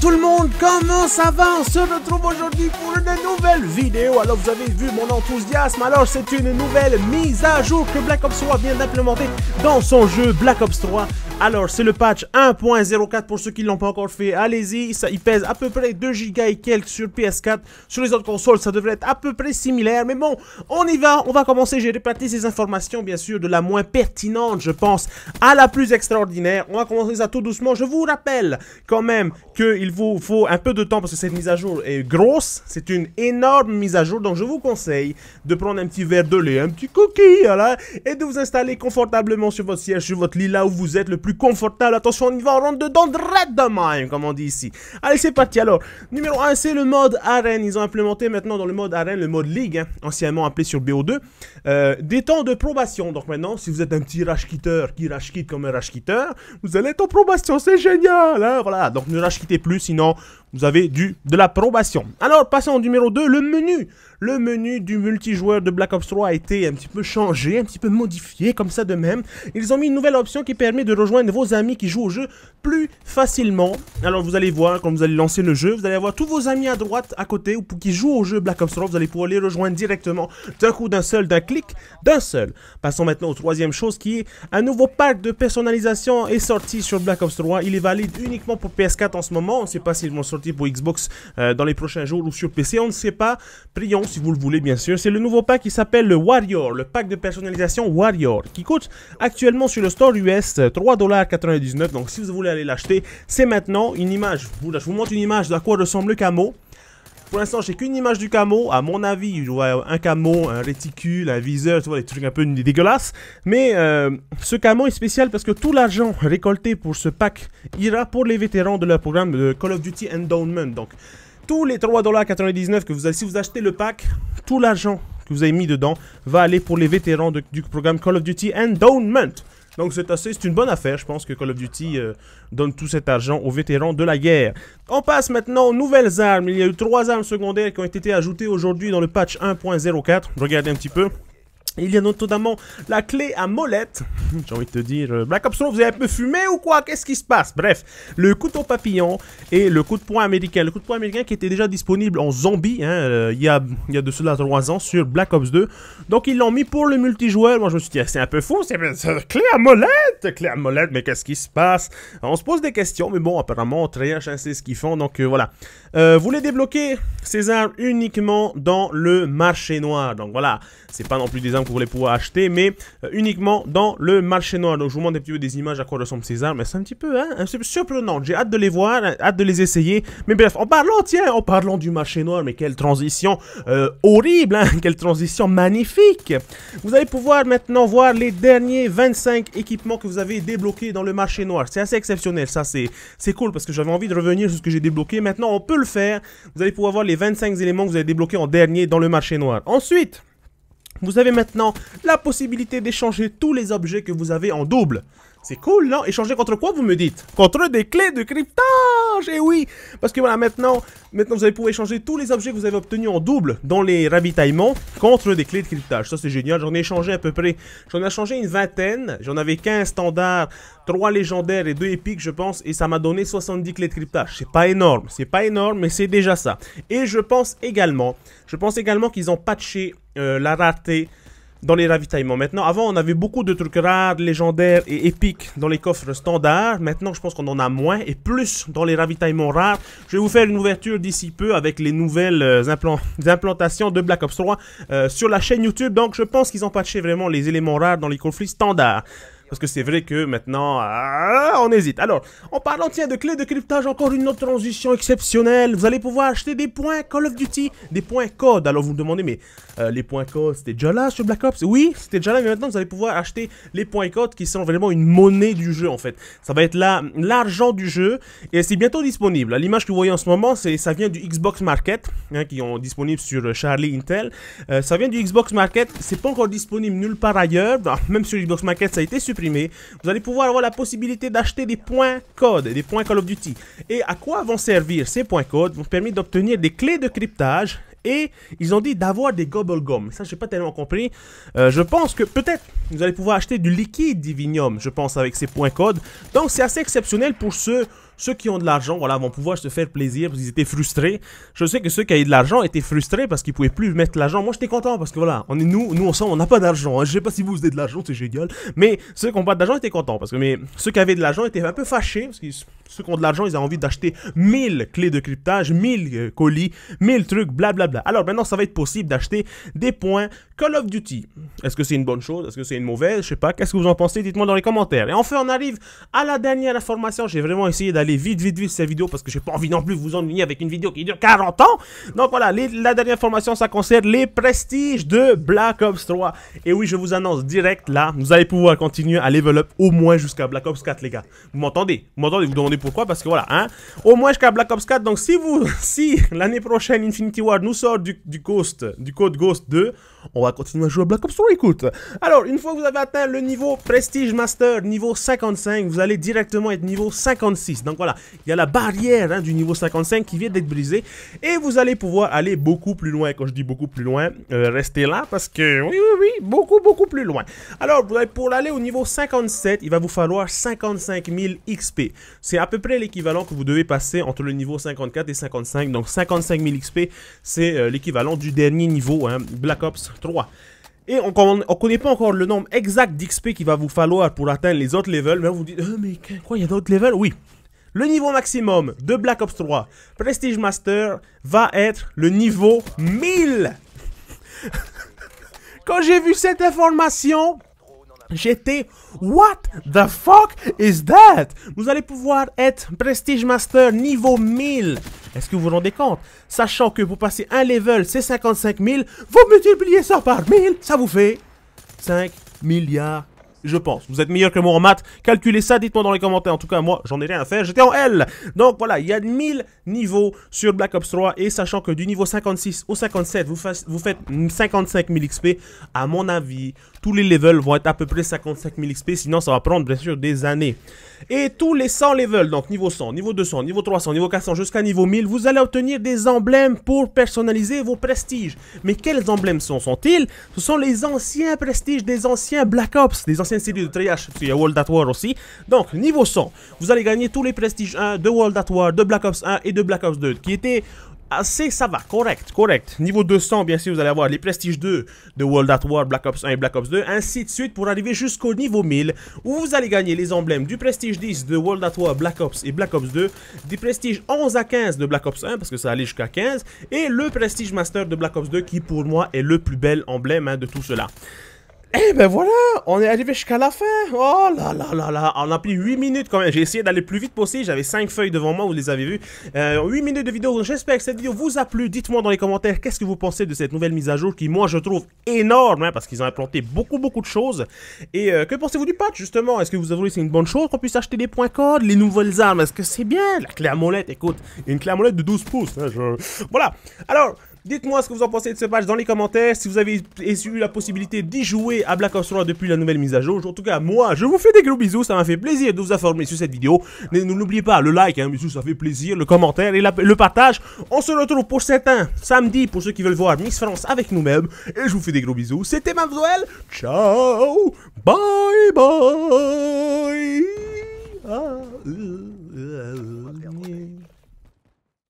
tout le monde, comment ça va On se retrouve aujourd'hui pour une nouvelle vidéo. Alors vous avez vu mon enthousiasme, alors c'est une nouvelle mise à jour que Black Ops 3 vient d'implémenter dans son jeu Black Ops 3. Alors, c'est le patch 1.04 pour ceux qui ne l'ont pas encore fait. Allez-y, ça, il pèse à peu près 2 Go et quelques sur PS4. Sur les autres consoles, ça devrait être à peu près similaire. Mais bon, on y va, on va commencer. J'ai répété ces informations, bien sûr, de la moins pertinente, je pense, à la plus extraordinaire. On va commencer ça tout doucement. Je vous rappelle quand même qu'il vous faut un peu de temps parce que cette mise à jour est grosse. C'est une énorme mise à jour. Donc, je vous conseille de prendre un petit verre de lait, un petit cookie, voilà, et de vous installer confortablement sur votre siège, sur votre lit, là où vous êtes, le plus confortable. Attention, on y va, on rentre dedans, dread de hein, comme on dit ici. Allez, c'est parti. Alors, numéro 1, c'est le mode arène. Ils ont implémenté maintenant dans le mode arène, le mode ligue, hein, anciennement appelé sur BO2, euh, des temps de probation. Donc maintenant, si vous êtes un petit rage qui rage comme un rage vous allez être en probation. C'est génial, hein, voilà. Donc ne rage plus, sinon vous avez du de la probation. Alors, passons au numéro 2, le menu. Le menu du multijoueur de Black Ops 3 a été un petit peu changé, un petit peu modifié, comme ça de même. Ils ont mis une nouvelle option qui permet de rejoindre de vos amis qui jouent au jeu plus facilement. Alors vous allez voir, quand vous allez lancer le jeu, vous allez avoir tous vos amis à droite, à côté, ou qui jouent au jeu Black Ops 3, vous allez pouvoir les rejoindre directement d'un coup, d'un seul, d'un clic, d'un seul. Passons maintenant aux troisième chose qui est un nouveau pack de personnalisation est sorti sur Black Ops 3. Il est valide uniquement pour PS4 en ce moment. On sait pas s'ils vont sortir pour Xbox euh, dans les prochains jours ou sur PC. On ne sait pas. Prions si vous le voulez, bien sûr. C'est le nouveau pack qui s'appelle le Warrior, le pack de personnalisation Warrior, qui coûte actuellement sur le store US 3 99 Donc si vous voulez aller l'acheter, c'est maintenant une image. Je vous montre une image à quoi ressemble le camo. Pour l'instant, j'ai qu'une image du camo. À mon avis, un camo, un réticule, un viseur, tu vois, des trucs un peu dégueulasse Mais euh, ce camo est spécial parce que tout l'argent récolté pour ce pack ira pour les vétérans de leur programme de Call of Duty Endowment. Donc, tous les 3,99$ que vous avez, si vous achetez le pack, tout l'argent que vous avez mis dedans va aller pour les vétérans du programme Call of Duty Endowment. Donc c'est assez, c'est une bonne affaire. Je pense que Call of Duty euh, donne tout cet argent aux vétérans de la guerre. On passe maintenant aux nouvelles armes. Il y a eu trois armes secondaires qui ont été ajoutées aujourd'hui dans le patch 1.04. Regardez un petit peu. Il y a notamment la clé à molette. J'ai envie de te dire, euh, Black Ops vous avez un peu fumé ou quoi Qu'est-ce qui se passe Bref, le couteau papillon et le coup de poing américain. Le coup de poing américain qui était déjà disponible en zombie hein, euh, il, y a, il y a de cela trois ans sur Black Ops 2. Donc ils l'ont mis pour le multijoueur. Moi je me suis dit, ah, c'est un peu fou, c'est clé à molette Clé à molette, mais qu'est-ce qui se passe On se pose des questions, mais bon, apparemment, Treyarch hein, sait ce qu'ils font. Donc euh, voilà. vous les débloquez, ces armes, uniquement dans le marché noir. Donc voilà, c'est pas non plus des armes pour les pouvoir acheter, mais euh, uniquement dans le marché noir. Donc je vous montre un petit des images à quoi ressemblent ces armes, c'est un petit peu, hein, un peu surprenant. J'ai hâte de les voir, hâte de les essayer. Mais bref, en parlant, tiens, en parlant du marché noir, mais quelle transition euh, horrible, hein, quelle transition magnifique. Vous allez pouvoir maintenant voir les derniers 25 équipements que vous avez débloqués dans le marché noir. C'est assez exceptionnel, ça c'est cool parce que j'avais envie de revenir sur ce que j'ai débloqué. Maintenant, on peut le faire. Vous allez pouvoir voir les 25 éléments que vous avez débloqués en dernier dans le marché noir. Ensuite... Vous avez maintenant la possibilité d'échanger tous les objets que vous avez en double. C'est cool, non? Échanger contre quoi, vous me dites? Contre des clés de cryptage! Et eh oui! Parce que voilà, maintenant, maintenant vous allez pouvoir échanger tous les objets que vous avez obtenus en double dans les ravitaillements contre des clés de cryptage. Ça, c'est génial. J'en ai échangé à peu près... J'en ai changé une vingtaine. J'en avais 15 standards, 3 légendaires et 2 épiques, je pense. Et ça m'a donné 70 clés de cryptage. C'est pas énorme. C'est pas énorme, mais c'est déjà ça. Et je pense également... Je pense également qu'ils ont patché euh, la rareté dans les ravitaillements. Maintenant, avant, on avait beaucoup de trucs rares, légendaires et épiques dans les coffres standards. Maintenant, je pense qu'on en a moins et plus dans les ravitaillements rares. Je vais vous faire une ouverture d'ici peu avec les nouvelles euh, implantations de Black Ops 3 euh, sur la chaîne YouTube. Donc, je pense qu'ils ont patché vraiment les éléments rares dans les coffres standards. Parce que c'est vrai que maintenant, ah, on hésite. Alors, en parlant de clés de cryptage, encore une autre transition exceptionnelle. Vous allez pouvoir acheter des points Call of Duty, des points code. Alors vous me demandez, mais euh, les points code, c'était déjà là sur Black Ops Oui, c'était déjà là, mais maintenant vous allez pouvoir acheter les points code qui sont vraiment une monnaie du jeu en fait. Ça va être l'argent du jeu et c'est bientôt disponible. L'image que vous voyez en ce moment, ça vient du Xbox Market, hein, qui est disponible sur euh, Charlie Intel. Euh, ça vient du Xbox Market, c'est pas encore disponible nulle part ailleurs. Bah, même sur Xbox Market, ça a été supprimé vous allez pouvoir avoir la possibilité d'acheter des points code des points Call of Duty. Et à quoi vont servir ces points codes vous permettre d'obtenir des clés de cryptage et ils ont dit d'avoir des gobble-gum. Ça, j'ai pas tellement compris. Euh, je pense que peut-être vous allez pouvoir acheter du liquide Divinium, je pense, avec ces points codes. Donc, c'est assez exceptionnel pour ceux, ceux qui ont de l'argent. Voilà, vont pouvoir se faire plaisir parce qu'ils étaient frustrés. Je sais que ceux qui avaient de l'argent étaient frustrés parce qu'ils pouvaient plus mettre l'argent. Moi, j'étais content parce que voilà, on est nous, nous ensemble, on n'a pas d'argent. je hein. Je sais pas si vous avez de l'argent, c'est génial. Mais ceux qui n'ont pas d'argent étaient contents parce que mais ceux qui avaient de l'argent étaient un peu fâchés parce qu'ils ceux qui ont de l'argent, ils ont envie d'acheter 1000 clés de cryptage, 1000 euh, colis, 1000 trucs, blablabla. Alors maintenant, ça va être possible d'acheter des points Call of Duty. Est-ce que c'est une bonne chose Est-ce que c'est une mauvaise Je sais pas. Qu'est-ce que vous en pensez Dites-moi dans les commentaires. Et enfin, on arrive à la dernière information. J'ai vraiment essayé d'aller vite, vite, vite cette vidéo parce que j'ai pas envie non plus de vous ennuyer avec une vidéo qui dure 40 ans. Donc voilà, la dernière information, ça concerne les prestiges de Black Ops 3. Et oui, je vous annonce direct là, vous allez pouvoir continuer à level up au moins jusqu'à Black Ops 4, les gars. Vous m'entendez Vous m'entendez Vous pourquoi, parce que voilà, hein, au moins jusqu'à Black Ops 4. Donc si vous, si l'année prochaine Infinity Ward nous sort du, du Ghost, du code Ghost 2, on va continuer à jouer à Black Ops 3, écoute. Alors, une fois que vous avez atteint le niveau Prestige Master, niveau 55, vous allez directement être niveau 56. Donc voilà, il y a la barrière hein, du niveau 55 qui vient d'être brisée. Et vous allez pouvoir aller beaucoup plus loin. Quand je dis beaucoup plus loin, euh, restez là parce que, oui, oui, oui, beaucoup, beaucoup plus loin. Alors, pour aller au niveau 57, il va vous falloir 55 000 XP. C'est à peu près l'équivalent que vous devez passer entre le niveau 54 et 55. Donc 55 000 XP, c'est euh, l'équivalent du dernier niveau, hein, Black Ops 3. Et on ne connaît pas encore le nombre exact d'XP qu'il va vous falloir pour atteindre les autres levels. Mais vous dites, euh, mais quoi, il y a d'autres levels Oui. Le niveau maximum de Black Ops 3 Prestige Master va être le niveau 1000 Quand j'ai vu cette information, J'étais What the fuck is that? Vous allez pouvoir être Prestige Master niveau 1000. Est-ce que vous vous rendez compte? Sachant que pour passer un level, c'est 55 000, vous multipliez ça par 1000, ça vous fait 5 milliards je pense. Vous êtes meilleur que moi en maths. Calculez ça, dites-moi dans les commentaires. En tout cas, moi, j'en ai rien à faire. J'étais en L. Donc voilà, il y a 1000 niveaux sur Black Ops 3. Et sachant que du niveau 56 au 57, vous, vous faites 55 000 XP, à mon avis, tous les levels vont être à peu près 55 000 XP, sinon ça va prendre bien sûr des années. Et tous les 100 levels, donc niveau 100, niveau 200, niveau 300, niveau 400 jusqu'à niveau 1000, vous allez obtenir des emblèmes pour personnaliser vos prestiges. Mais quels emblèmes sont, ils Ce sont les anciens prestiges des anciens Black Ops, des anciennes séries de triage. Il y a World at War aussi. Donc niveau 100, vous allez gagner tous les prestiges 1 de World at War, de Black Ops 1 et de Black Ops 2, qui étaient assez, ça va, correct, correct. Niveau 200, bien sûr, vous allez avoir les Prestige 2 de World at War, Black Ops 1 et Black Ops 2, ainsi de suite pour arriver jusqu'au niveau 1000, où vous allez gagner les emblèmes du Prestige 10 de World at War, Black Ops et Black Ops 2, des Prestige 11 à 15 de Black Ops 1, parce que ça allait jusqu'à 15, et le Prestige Master de Black Ops 2, qui pour moi est le plus bel emblème hein, de tout cela. Eh ben voilà, on est arrivé jusqu'à la fin. Oh là là là là, on a pris 8 minutes quand même. J'ai essayé d'aller plus vite possible, j'avais 5 feuilles devant moi, vous les avez vues. 8 euh, minutes de vidéo, j'espère que cette vidéo vous a plu. Dites-moi dans les commentaires qu'est-ce que vous pensez de cette nouvelle mise à jour qui moi je trouve énorme hein, parce qu'ils ont implanté beaucoup beaucoup de choses. Et euh, que pensez-vous du patch justement Est-ce que vous avez que c'est une bonne chose qu'on puisse acheter des points codes, les nouvelles armes Est-ce que c'est bien La clé à molette, écoute, une clé à molette de 12 pouces. Hein, voilà, alors... Dites-moi ce que vous en pensez de ce patch dans les commentaires. Si vous avez eu la possibilité d'y jouer à Black Ops 3 depuis la nouvelle mise à jour. En tout cas, moi, je vous fais des gros bisous. Ça m'a fait plaisir de vous informer sur cette vidéo. N'oubliez pas le like, un hein, bisous, ça fait plaisir. Le commentaire et le partage. On se retrouve pour certains samedi pour ceux qui veulent voir Miss France avec nous-mêmes. Et je vous fais des gros bisous. C'était Mavzoel. Ciao. Bye bye. Ah, euh, euh.